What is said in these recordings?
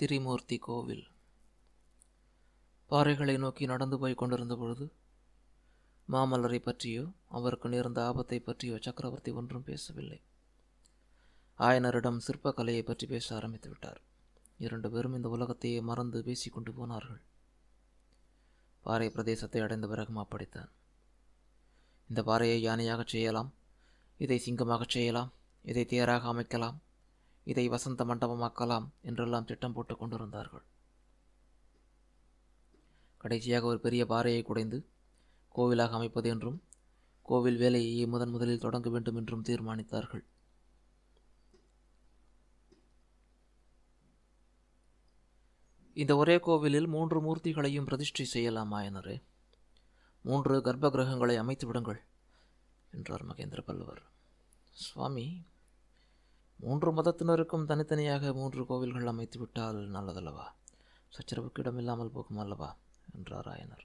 திரிமூர்த்தி கோவில் பாறைகளை நோக்கி நடந்து போய் கொண்டிருந்த பொழுது மாமல்லரை பற்றியோ அவருக்கு நேர்ந்த ஆபத்தை பற்றியோ சக்கரவர்த்தி ஒன்றும் பேசவில்லை ஆயனரிடம் சிற்பக்கலையை பற்றி பேச ஆரம்பித்து விட்டார் இரண்டு பேரும் இந்த உலகத்தையே மறந்து பேசிக்கொண்டு போனார்கள் பாறை பிரதேசத்தை அடைந்த பிறகும் அப்படித்தான் இந்த பாறையை யானையாகச் செய்யலாம் இதை சிங்கமாகச் செய்யலாம் இதை தேராக அமைக்கலாம் இதை வசந்த மண்டபமாக்கலாம் என்றெல்லாம் திட்டம் போட்டு கொண்டிருந்தார்கள் கடைசியாக ஒரு பெரிய பாறையை குடைந்து கோவிலாக அமைப்பது என்றும் கோவில் வேலையை முதன் முதலில் தொடங்க வேண்டும் என்றும் தீர்மானித்தார்கள் இந்த ஒரே கோவிலில் மூன்று மூர்த்திகளையும் பிரதிஷ்டை செய்யலாமா எனரே மூன்று கர்ப்ப கிரகங்களை அமைத்து விடுங்கள் என்றார் மகேந்திர பல்லவர் சுவாமி மூன்று மதத்தினருக்கும் தனித்தனியாக மூன்று கோவில்கள் அமைத்துவிட்டால் நல்லதல்லவா சச்சரவுக்கு இடமில்லாமல் போகும் அல்லவா என்றார் ஆயனர்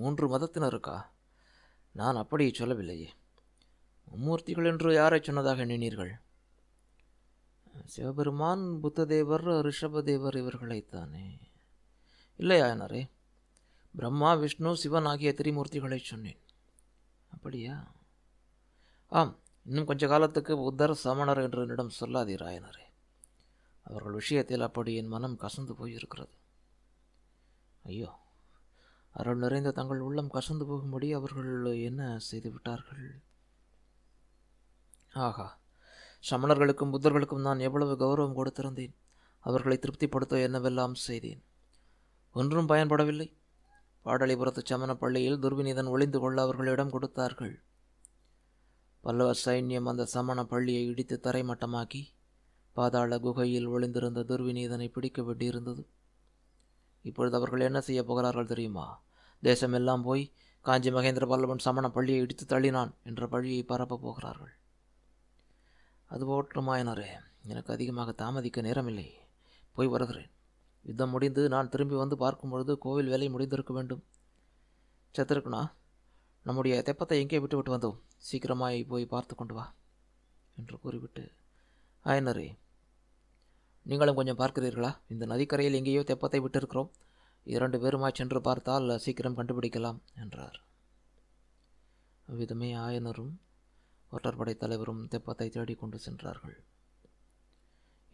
மூன்று மதத்தினருக்கா நான் அப்படி சொல்லவில்லையே மும்மூர்த்திகள் என்று யாரை சொன்னதாக எண்ணினீர்கள் சிவபெருமான் புத்ததேவர் ரிஷபதேவர் இவர்களைத்தானே இல்லை ஆயனரே பிரம்மா விஷ்ணு சிவன் ஆகிய திரிமூர்த்திகளை சொன்னேன் அப்படியா ஆம் இன்னும் கொஞ்ச காலத்துக்கு புத்தர் சமணர் என்று என்னிடம் சொல்லாதீர் ஆயனரே அவர்கள் விஷயத்தில் அப்படி என் மனம் கசந்து போயிருக்கிறது ஐயோ அருள் நிறைந்த தங்கள் உள்ளம் கசந்து போகும்படி அவர்கள் என்ன செய்து விட்டார்கள் ஆகா சமணர்களுக்கும் புத்தர்களுக்கும் நான் எவ்வளவு கௌரவம் கொடுத்திருந்தேன் அவர்களை திருப்திப்படுத்த என்னவெல்லாம் செய்தேன் ஒன்றும் பயன்படவில்லை பாடலிபுரத்து சமண பள்ளியில் துர்விநீதன் ஒளிந்து கொள்ள அவர்களிடம் கொடுத்தார்கள் பல்லவ சைன்யம் அந்த சமண பள்ளியை இடித்து தரைமட்டமாக்கி பாதாள குகையில் ஒளிந்திருந்த துர்விநீதனை பிடிக்க வேண்டியிருந்தது இப்பொழுது அவர்கள் என்ன செய்ய போகிறார்கள் தெரியுமா தேசமெல்லாம் போய் காஞ்சி மகேந்திர பல்லவன் சமண பள்ளியை இடித்து தள்ளினான் என்ற பழியை பரப்பப் போகிறார்கள் அது போட்டுமாயினரே எனக்கு அதிகமாக தாமதிக்க நேரமில்லை போய் வருகிறேன் யுத்தம் முடிந்து நான் திரும்பி வந்து பார்க்கும் பொழுது கோவில் வேலை முடிந்திருக்க வேண்டும் சத்திருக்குண்ணா நம்முடைய தெப்பத்தை எங்கே விட்டுவிட்டு வந்தோம் சீக்கிரமாய் போய் பார்த்து கொண்டு வா என்று கூறிவிட்டு ஆயனரே நீங்களும் கொஞ்சம் பார்க்கிறீர்களா இந்த நதிக்கரையில் எங்கேயோ தெப்பத்தை விட்டிருக்கிறோம் இரண்டு பேருமாய் சென்று பார்த்தால் சீக்கிரம் கண்டுபிடிக்கலாம் என்றார் அவ்விதமே ஆயனரும் ஒற்றற்படை தலைவரும் தெப்பத்தை தேடிக்கொண்டு சென்றார்கள்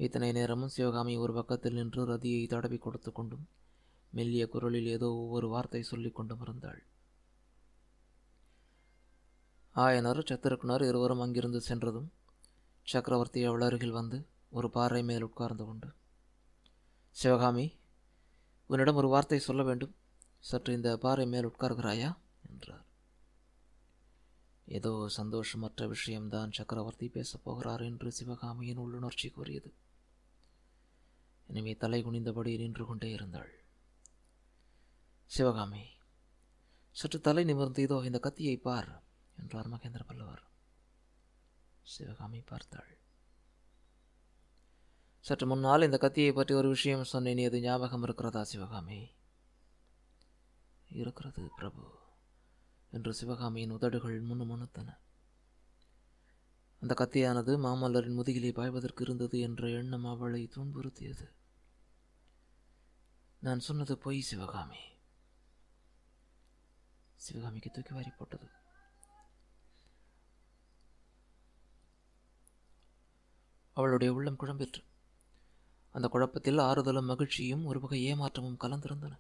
இத்தனை நேரமும் சிவகாமி ஒரு பக்கத்தில் நின்று ரதியை தடவி கொடுத்து கொண்டும் மெல்லிய குரலில் ஏதோ ஒவ்வொரு வார்த்தை சொல்லிக் கொண்டும் இருந்தாள் ஆயனர் சத்திரக்குனர் இருவரும் அங்கிருந்து சென்றதும் சக்கரவர்த்தி அவள் அருகில் வந்து ஒரு பாறை மேல் உட்கார்ந்து கொண்டு சிவகாமி உன்னிடம் ஒரு வார்த்தை சொல்ல வேண்டும் சற்று இந்த பாறை மேல் உட்கார்கிறாயா என்றார் ஏதோ சந்தோஷமற்ற விஷயம்தான் சக்கரவர்த்தி பேசப் போகிறார் என்று சிவகாமியின் உள்ளுணர்ச்சி கூறியது இனிமே தலை குனிந்தபடி நின்று கொண்டே இருந்தாள் சிவகாமி சற்று தலை நிமிர்ந்து இதோ இந்த கத்தியை பார் என்றார் மகேந்திர பல்லவர் சிவகாமி பார்த்தாள் சற்று முன்னால் இந்த கத்தியை பற்றி ஒரு விஷயம் சொன்னேன் அது ஞாபகம் இருக்கிறதா சிவகாமி இருக்கிறது பிரபு என்று சிவகாமியின் உதடுகள் முணுமுணுத்தன அந்த கத்தியானது மாமல்லரின் முதுகிலே பாய்வதற்கு இருந்தது என்ற எண்ணம் அவளை துன்புறுத்தியது நான் சொன்னது பொய் சிவகாமி சிவகாமிக்கு தூக்கி வாரி போட்டது அவளுடைய உள்ளம் குழம்பிற்று அந்த குழப்பத்தில் ஆறுதலும் மகிழ்ச்சியும் ஒரு வகை ஏமாற்றமும் கலந்திருந்தன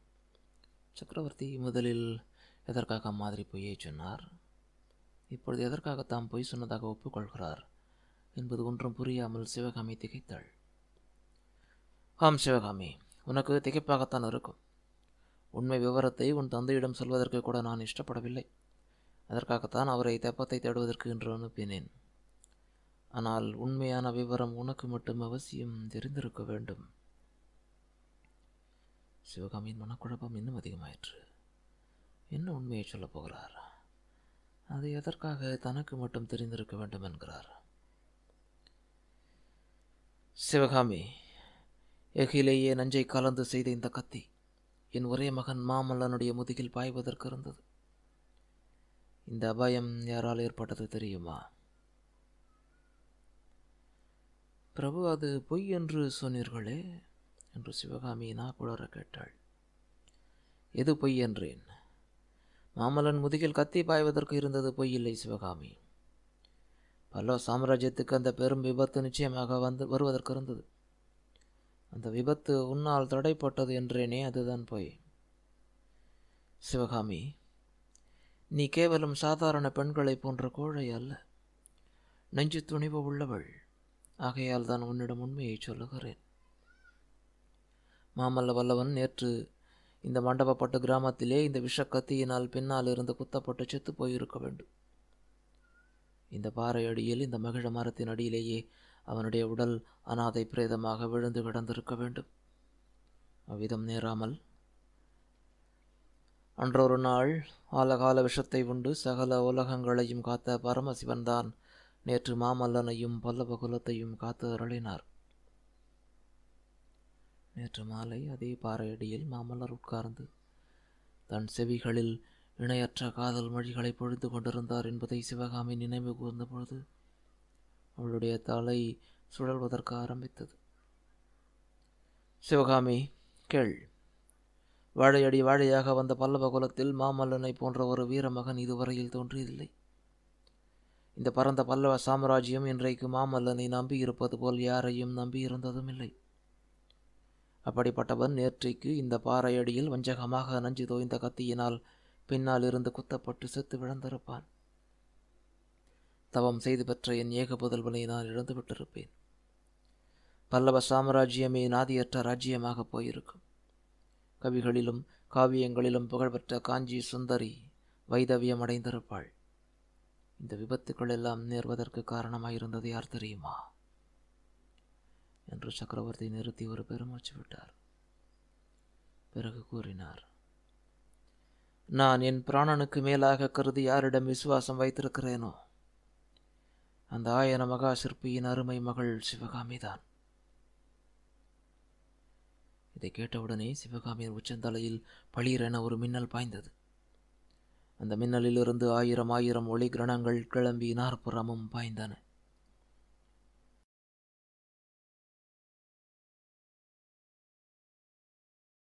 சக்கரவர்த்தி முதலில் எதற்காக அம்மாதிரி பொய்யை சொன்னார் இப்பொழுது எதற்காக தாம் பொய் சொன்னதாக ஒப்புக்கொள்கிறார் என்பது ஒன்றும் புரியாமல் சிவகாமி திகைத்தாள் ஆம் சிவகாமி உனக்கு திகைப்பாகத்தான் இருக்கும் உண்மை விவரத்தை உன் தந்தையிடம் சொல்வதற்கு கூட நான் இஷ்டப்படவில்லை அதற்காகத்தான் அவரை தெப்பத்தை தேடுவதற்கு என்று அனுப்பினேன் ஆனால் உண்மையான விவரம் உனக்கு மட்டும் அவசியம் தெரிந்திருக்க வேண்டும் சிவகாமியின் மனக்குழப்பம் இன்னும் அதிகமாயிற்று என்ன உண்மையை சொல்லப் போகிறார் அது எதற்காக தனக்கு மட்டும் தெரிந்திருக்க வேண்டும் என்கிறார் சிவகாமி எகிலேயே நஞ்சை கலந்து செய்த இந்த கத்தி என் ஒரே மகன் மாமல்லனுடைய முதுகில் பாய்வதற்கு இருந்தது இந்த அபாயம் யாரால் ஏற்பட்டது தெரியுமா பிரபு அது பொய் என்று சொன்னீர்களே என்று சிவகாமி நான் குளற கேட்டாள் எது பொய் என்றேன் மாமலன் முதுகில் கத்தி பாய்வதற்கு இருந்தது பொய் இல்லை சிவகாமி பல்லவ சாம்ராஜ்யத்துக்கு அந்த பெரும் விபத்து நிச்சயமாக வந்து வருவதற்கு இருந்தது அந்த விபத்து உன்னால் தடைப்பட்டது என்றேனே அதுதான் பொய் சிவகாமி நீ கேவலம் சாதாரண பெண்களை போன்ற கோழை அல்ல நெஞ்சு துணிவு உள்ளவள் ஆகையால் தான் உன்னிடம் உண்மையை சொல்லுகிறேன் மாமல்ல வல்லவன் நேற்று இந்த மண்டபப்பட்டு கிராமத்திலே இந்த விஷக்கத்தியினால் பின்னால் இருந்து குத்தப்பட்டு செத்து போயிருக்க வேண்டும் இந்த பாறை அடியில் இந்த மகிழ மரத்தின் அடியிலேயே அவனுடைய உடல் அனாதை பிரேதமாக விழுந்து கிடந்திருக்க வேண்டும் அவ்விதம் நேராமல் அன்றொரு நாள் ஆலகால விஷத்தை உண்டு சகல உலகங்களையும் காத்த பரமசிவன்தான் நேற்று மாமல்லனையும் பல்லவ குலத்தையும் காத்து அருளினார் நேற்று மாலை அதே பாறையடியில் மாமல்லர் உட்கார்ந்து தன் செவிகளில் இணையற்ற காதல் மொழிகளை பொழுது கொண்டிருந்தார் என்பதை சிவகாமி நினைவு கூர்ந்த பொழுது அவளுடைய தலை சுழல்வதற்கு ஆரம்பித்தது சிவகாமி கேள் வாழையடி வாழையாக வந்த பல்லவ குலத்தில் மாமல்லனை போன்ற ஒரு வீரமகன் இதுவரையில் தோன்றியதில்லை இந்த பரந்த பல்லவ சாம்ராஜ்யம் இன்றைக்கு மாமல்லனை நம்பி இருப்பது போல் யாரையும் நம்பி இருந்ததும் இல்லை அப்படிப்பட்டவன் நேற்றைக்கு இந்த பாறையடியில் வஞ்சகமாக நஞ்சு தோய்ந்த கத்தியினால் பின்னால் இருந்து குத்தப்பட்டு செத்து விழுந்திருப்பான் தவம் செய்து பெற்ற என் ஏக புதல்வனை நான் இழந்துவிட்டிருப்பேன் பல்லவ சாம்ராஜ்யமே நாதியற்ற ராஜ்யமாக போயிருக்கும் கவிகளிலும் காவியங்களிலும் புகழ்பெற்ற காஞ்சி சுந்தரி வைதவியம் அடைந்திருப்பாள் இந்த விபத்துக்கள் எல்லாம் நேர்வதற்கு காரணமாயிருந்தது யார் தெரியுமா என்று சக்கரவர்த்தி நிறுத்தி ஒரு பெருமூச்சு விட்டார் பிறகு கூறினார் நான் என் பிராணனுக்கு மேலாக கருதி யாரிடம் விசுவாசம் வைத்திருக்கிறேனோ அந்த ஆயன மகா சிற்பியின் அருமை மகள் சிவகாமி தான் இதை கேட்டவுடனே சிவகாமியின் உச்சந்தலையில் பளீரென ஒரு மின்னல் பாய்ந்தது அந்த மின்னலிலிருந்து ஆயிரம் ஆயிரம் ஒளி கிரணங்கள் கிளம்பி நாற்புறமும் பாய்ந்தன